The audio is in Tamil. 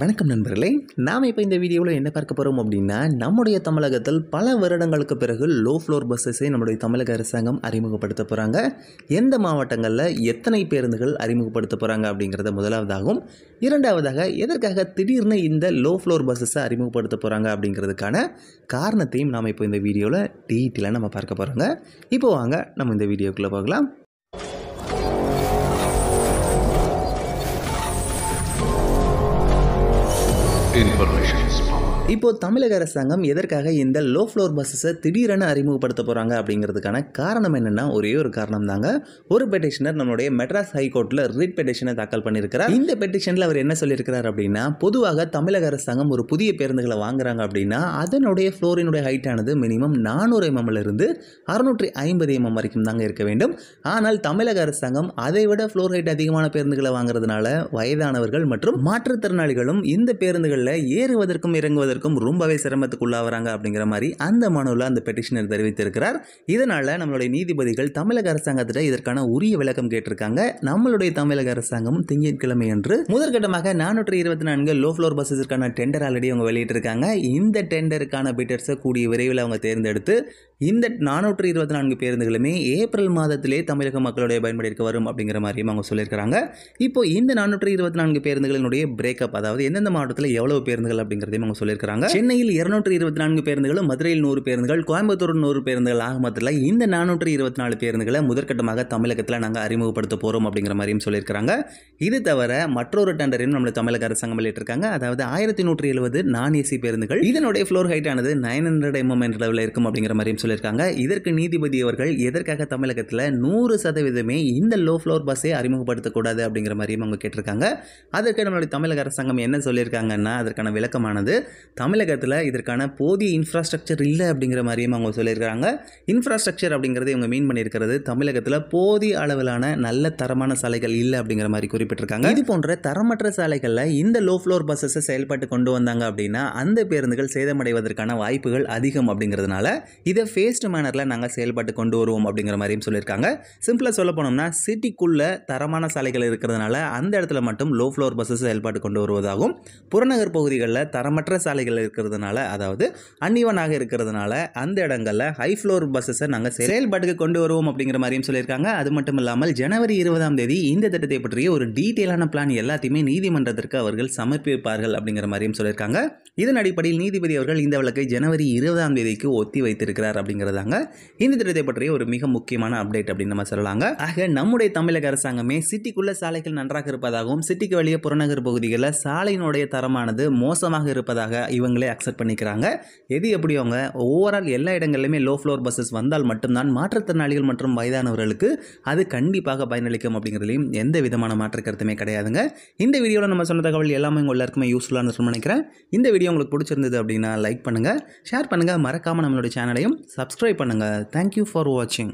வணக்கம் நண்பர்களே நாம் இப்போ இந்த வீடியோவில் என்ன பார்க்க போகிறோம் அப்படின்னா நம்முடைய தமிழகத்தில் பல வருடங்களுக்கு பிறகு லோ ஃப்ளோர் பஸ்ஸஸை நம்முடைய தமிழக அரசாங்கம் அறிமுகப்படுத்த போகிறாங்க எந்த மாவட்டங்களில் எத்தனை பேருந்துகள் அறிமுகப்படுத்த போகிறாங்க அப்படிங்கிறத முதலாவதாகும் இரண்டாவதாக எதற்காக திடீர்னு இந்த லோ ஃப்ளோர் பஸ்ஸஸை அறிமுகப்படுத்த போகிறாங்க அப்படிங்கிறதுக்கான காரணத்தையும் நாம் இப்போ இந்த வீடியோவில் டீட்டெயிலாக நம்ம பார்க்க போகிறோங்க இப்போ வாங்க நம்ம இந்த வீடியோக்குள்ளே போகலாம் Information is இப்போ தமிழக அரசாங்கம் எதற்காக இந்த லோ ஃப்ளோர் பஸ்ஸை திடீரென அறிமுகப்படுத்த போகிறாங்க அப்படிங்கிறதுக்கான காரணம் என்னென்னா ஒரே ஒரு காரணம் தாங்க ஒரு பெட்டிஷனர் நம்மளுடைய மெட்ராஸ் ஹைகோர்ட்டில் ரிட் பெட்டிஷனை தாக்கல் பண்ணியிருக்கிறார் இந்த பெட்டிஷனில் அவர் என்ன சொல்லியிருக்கிறார் அப்படின்னா பொதுவாக தமிழக அரசாங்கம் ஒரு புதிய பேருந்துகளை வாங்குறாங்க அப்படின்னா அதனுடைய ஃப்ளோரினுடைய ஹைட்டானது மினிமம் நானூறு இருந்து அறுநூற்றி ஐம்பது எம்எம் வரைக்கும் தாங்க இருக்க வேண்டும் ஆனால் தமிழக அரசாங்கம் அதை விட ஃப்ளோர் ஹைட் அதிகமான பேருந்துகளை வாங்குறதுனால வயதானவர்கள் மற்றும் மாற்றுத்திறனாளிகளும் இந்த பேருந்துகளில் ஏறுவதற்கும் இறங்குவதற்கும் பொறுத்தவரைக்கும் ரொம்பவே சிரமத்துக்குள்ளாகிறாங்க அப்படிங்கிற மாதிரி அந்த மனுவில் அந்த பெட்டிஷனர் தெரிவித்திருக்கிறார் இதனால் நம்மளுடைய நீதிபதிகள் தமிழக அரசாங்கத்திட்ட இதற்கான உரிய விளக்கம் கேட்டிருக்காங்க நம்மளுடைய தமிழக அரசாங்கமும் திங்கட்கிழமை அன்று முதற்கட்டமாக நானூற்றி இருபத்தி நான்கு லோ ஃப்ளோர் பஸ்ஸஸ்க்கான டெண்டர் ஆல்ரெடி அவங்க வெளியிட்டிருக்காங்க இந்த டெண்டருக்கான பீட்டர்ஸை கூடிய விரைவில் அவங்க தேர்ந்தெடுத்து இந்த நானூற்று இருபத்தி நான்கு பேருந்துகளுமே ஏப்ரல் மாதத்திலே தமிழக மக்களுடைய பயன்படுத்திக்க வரும் அப்படிங்கிற மாதிரியும் அவங்க சொல்லியிருக்கிறாங்க இப்போ இந்த நானூற்று இருபத்தி நான்கு பேருந்துகளினுடைய பிரேக்கப் அதாவது எந்தெந்த மாவட்டத்தில் எவ்வளவு பேருந்துகள் அப்படிங்கிறதையும் அவங்க சொல்லியிருக்காங்க சென்னையில் இருநூற்று இருபத்தி நான்கு பேருந்துகளும் மதுரையில் நூறு பேருந்துகள் கோயம்புத்தூர் நூறு பேருந்துகள் ஆக மொத்தத்தில் இந்த நானூற்று இருபத்தி நாலு பேருந்துகளை முதற்கட்டமாக தமிழகத்தில் நாங்கள் அறிமுகப்படுத்த போகிறோம் அப்படிங்கிற மாதிரியும் சொல்லியிருக்கிறாங்க இது தவிர மற்றொரு டெண்டரையும் நம்ம தமிழக அரசாங்கம் வெளியிட்டிருக்காங்க அதாவது ஆயிரத்தி நூற்றி எழுபது நான் ஏசி பேருந்துகள் இதனுடைய ஃப்ளோர் ஹைட் ஆனது நைன் ஹண்ட்ரட் எம்எம் என்ற லெவலில் இருக்கும் அப்படிங்கிற மாதிரியும் சொல்லியிருக்காங்க இதற்கு நீதிபதி அவர்கள் எதற்காக தமிழகத்தில் நூறு சதவீதமே இந்த லோ ஃப்ளோர் பஸ்ஸை அறிமுகப்படுத்தக்கூடாது அப்படிங்கிற மாதிரியும் அவங்க கேட்டிருக்காங்க அதற்கு நம்மளுடைய தமிழக அரசாங்கம் என்ன சொல்லியிருக்காங்கன்னா அதற்கான விளக்கமானது தமிழகத்தில் இதற்கான போதிய இன்ஃப்ராஸ்ட்ரக்சர் இல்லை அப்படிங்கிற மாதிரியும் அவங்க சொல்லியிருக்காங்க இன்ஃப்ராஸ்ட்ரக்சர் அப்படிங்கிறது இவங்க மீன் பண்ணியிருக்கிறது தமிழகத்தில் போதிய அளவிலான நல்ல தரமான சாலைகள் இல்லை அப்படிங்கிற மாதிரி குறிப்பிட்டிருக்காங்க இது போன்ற தரமற்ற சாலைகளில் இந்த லோ ஃப்ளோர் பஸ்ஸஸை செயல்பாட்டு கொண்டு வந்தாங்க அப்படின்னா அந்த பேருந்துகள் சேதமடைவதற்கான வாய்ப்புகள் அதிகம் அப்படிங்கிறதுனால இதை ஃபேஸ்டு மேனரில் நாங்கள் செயல்பாட்டு கொண்டு வருவோம் அப்படிங்கிற மாதிரியும் சொல்லியிருக்காங்க சிம்பிளாக சொல்ல போனோம்னா சிட்டிக்குள்ளே தரமான சாலைகள் இருக்கிறதுனால அந்த இடத்துல மட்டும் லோ ஃப்ளோர் பஸ்ஸஸ் செயல்பாட்டு கொண்டு வருவதாகவும் புறநகர் பகுதிகளில் தரமற்ற சாலைகள் இருக்கிறதுனால அதாவது அன்னிவனாக இருக்கிறதுனால அந்த இடங்களில் ஹை ஃப்ளோர் பஸ்ஸஸை நாங்கள் செயல்பாட்டுக்கு கொண்டு வருவோம் அப்படிங்கிற மாதிரியும் சொல்லியிருக்காங்க அது மட்டும் இல்லாமல் ஜனவரி இருபதாம் தேதி இந்த திட்டத்தை பற்றிய ஒரு டீட்டெயிலான பிளான் எல்லாத்தையுமே நீதிமன்றத்திற்கு அவர்கள் சமர்ப்பிப்பார்கள் அப்படிங்கிற மாதிரியும் சொல்லியிருக்காங்க இதன் அடிப்படையில் நீதிபதி அவர்கள் இந்த வழக்கை ஜனவரி இருபதாம் தேதிக்கு ஒத்தி வைத்திருக்கிறார் அப்படிங்கிறதாங்க இந்த திட்டத்தை பற்றிய ஒரு மிக முக்கியமான அப்டேட் அப்படின்னு நம்ம சொல்லலாங்க ஆக நம்முடைய தமிழக அரசாங்கமே சிட்டிக்குள்ள சாலைகள் நன்றாக இருப்பதாகவும் சிட்டிக்கு வெளியே புறநகர் பகுதிகளில் சாலையினுடைய தரமானது மோசமாக இருப்பதாக இவங்களே அக்செப்ட் பண்ணிக்கிறாங்க எது அவங்க ஓவரால் எல்லா இடங்களிலுமே லோ ஃப்ளோர் பஸ்ஸஸ் வந்தால் மட்டும்தான் மாற்றுத்திறனாளிகள் மற்றும் வயதானவர்களுக்கு அது கண்டிப்பாக பயனளிக்கும் அப்படிங்கிறதுலையும் எந்த விதமான மாற்று கருத்துமே கிடையாதுங்க இந்த வீடியோவில் நம்ம சொன்ன தகவல் எல்லாமே உங்கள் எல்லாருக்குமே சொல்ல நினைக்கிறேன் இந்த வீடியோ உங்களுக்கு பிடிச்சிருந்தது அப்படின்னா லைக் பண்ணுங்கள் ஷேர் பண்ணுங்கள் மறக்காமல் நம்மளுடைய சேனலையும் சப்ஸ்கிரைப் பண்ணுங்கள் தேங்க்யூ ஃபார் வாட்சிங்